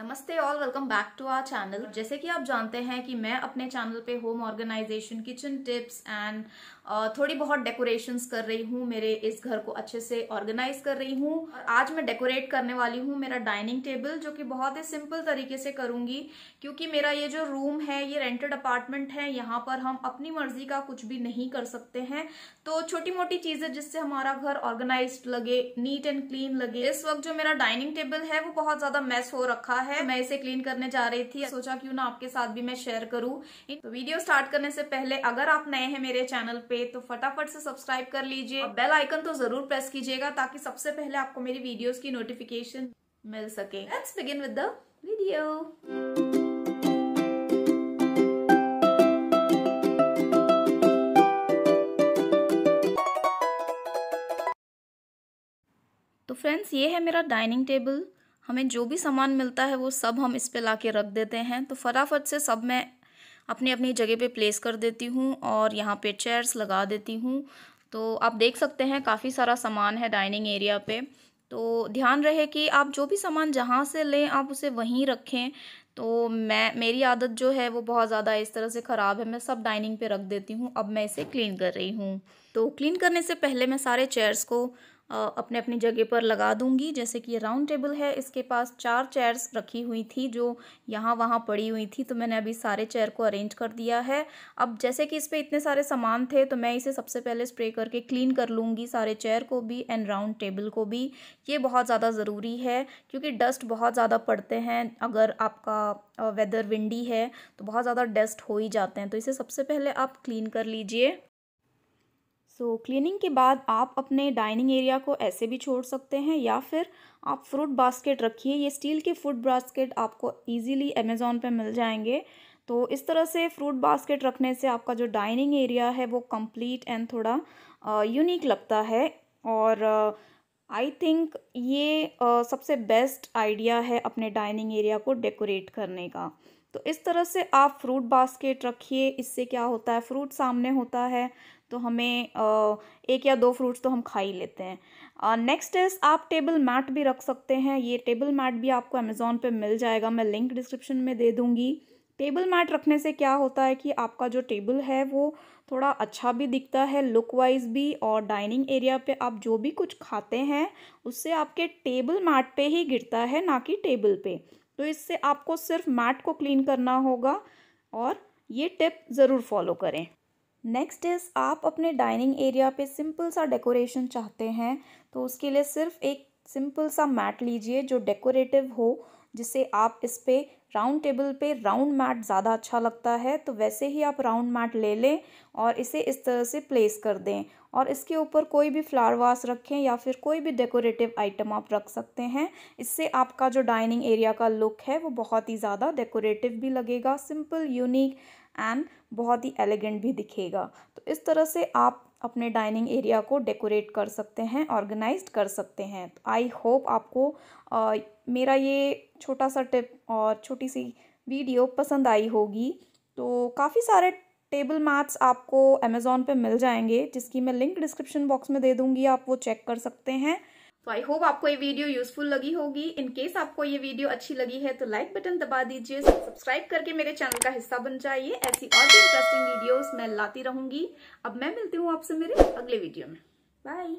नमस्ते all welcome back to our channel जैसे कि आप जानते हैं कि मैं अपने चैनल पे home organisation kitchen tips and थोड़ी बहुत डेकोरेशंस कर रही हूँ मेरे इस घर को अच्छे से ऑर्गेनाइज कर रही हूँ आज मैं डेकोरेट करने वाली हूँ मेरा डाइनिंग टेबल जो कि बहुत ही सिंपल तरीके से करूँगी क्योंकि मेरा ये जो रूम है ये रेंटेड अपार्टमेंट है यहाँ पर हम अपनी मर्जी का कुछ भी नहीं कर सकते हैं तो छोटी मोटी चीज़ें जिससे हमारा घर ऑर्गेनाइज लगे नीट एंड क्लीन लगे इस वक्त जो मेरा डाइनिंग टेबल है वो बहुत ज़्यादा मैस हो रखा है है तो मैं इसे क्लीन करने जा रही थी सोचा क्यों ना आपके साथ भी मैं शेयर करूँ तो वीडियो स्टार्ट करने से पहले अगर आप नए हैं मेरे चैनल पे तो फटाफट से सब्सक्राइब कर लीजिए बेल आइकन तो जरूर प्रेस कीजिएगा ताकि सबसे पहले आपको मेरी वीडियो की नोटिफिकेशन मिल सके let's begin with the video friends ये है मेरा डाइनिंग टेबल हमें जो भी सामान मिलता है वो सब हम इस पर ला के रख देते हैं तो फटाफट से सब मैं अपनी अपनी जगह पे प्लेस कर देती हूँ और यहाँ पे चेयर्स लगा देती हूँ तो आप देख सकते हैं काफ़ी सारा सामान है डाइनिंग एरिया पे तो ध्यान रहे कि आप जो भी सामान जहाँ से लें आप उसे वहीं रखें तो मैं मेरी आदत जो है वो बहुत ज़्यादा इस तरह से ख़राब है मैं सब डाइनिंग पे रख देती हूँ अब मैं इसे क्लीन कर रही हूँ तो क्लीन करने से पहले मैं सारे चेयर्स को अपने अपनी जगह पर लगा दूंगी जैसे कि ये राउंड टेबल है इसके पास चार चेयर्स रखी हुई थी जो यहाँ वहाँ पड़ी हुई थी तो मैंने अभी सारे चेयर को अरेंज कर दिया है अब जैसे कि इस पर इतने सारे सामान थे तो मैं इसे सबसे पहले स्प्रे करके क्लीन कर लूँगी सारे चेयर को भी एंड राउंड टेबल को भी ये बहुत ज़्यादा ज़रूरी है क्योंकि डस्ट बहुत ज़्यादा पड़ते हैं अगर आपका वेदर विंडी है तो बहुत ज़्यादा डस्ट हो ही जाते हैं तो इसे सबसे पहले आप क्लीन कर लीजिए सो so, क्लीनिंग के बाद आप अपने डाइनिंग एरिया को ऐसे भी छोड़ सकते हैं या फिर आप फ्रूट बास्केट रखिए ये स्टील के फ्रूट बास्केट आपको इजीली अमेज़ोन पे मिल जाएंगे तो इस तरह से फ्रूट बास्केट रखने से आपका जो डाइनिंग एरिया है वो कंप्लीट एंड थोड़ा यूनिक लगता है और आई थिंक ये आ, सबसे बेस्ट आइडिया है अपने डाइनिंग एरिया को डेकोरेट करने का तो इस तरह से आप फ्रूट बास्केट रखिए इससे क्या होता है फ्रूट सामने होता है तो हमें एक या दो फ्रूट्स तो हम खा ही लेते हैं नेक्स्ट इज़ आप टेबल मैट भी रख सकते हैं ये टेबल मैट भी आपको अमेज़ोन पे मिल जाएगा मैं लिंक डिस्क्रिप्शन में दे दूँगी टेबल मैट रखने से क्या होता है कि आपका जो टेबल है वो थोड़ा अच्छा भी दिखता है लुक वाइज भी और डाइनिंग एरिया पे आप जो भी कुछ खाते हैं उससे आपके टेबल मैट पे ही गिरता है ना कि टेबल पे तो इससे आपको सिर्फ मैट को क्लीन करना होगा और ये टिप ज़रूर फॉलो करें नेक्स्ट इज़ आप अपने डाइनिंग एरिया पे सिंपल सा डेकोरेशन चाहते हैं तो उसके लिए सिर्फ एक सिंपल सा मैट लीजिए जो डेकोरेटिव हो जिससे आप इस पर राउंड टेबल पे राउंड मैट ज़्यादा अच्छा लगता है तो वैसे ही आप राउंड मैट ले लें और इसे इस तरह से प्लेस कर दें और इसके ऊपर कोई भी फ्लावर वास रखें या फिर कोई भी डेकोरेटिव आइटम आप रख सकते हैं इससे आपका जो डाइनिंग एरिया का लुक है वो बहुत ही ज़्यादा डेकोरेटिव भी लगेगा सिंपल यूनिक एंड बहुत ही एलिगेंट भी दिखेगा तो इस तरह से आप अपने डाइनिंग एरिया को डेकोरेट कर सकते हैं ऑर्गेनाइज कर सकते हैं तो आई होप आपको आ, मेरा ये छोटा सा टिप और छोटी सी वीडियो पसंद आई होगी तो काफ़ी सारे टेबल मैट्स आपको अमेज़ोन पे मिल जाएंगे जिसकी मैं लिंक डिस्क्रिप्शन बॉक्स में दे दूँगी आप वो चेक कर सकते हैं तो आई होप आपको ये वीडियो यूजफुल लगी होगी इन केस आपको ये वीडियो अच्छी लगी है तो लाइक बटन दबा दीजिए सब्सक्राइब करके मेरे चैनल का हिस्सा बन जाइए ऐसी और भी इंटरेस्टिंग वीडियोस मैं लाती रहूंगी अब मैं मिलती हूँ आपसे मेरे अगले वीडियो में बाय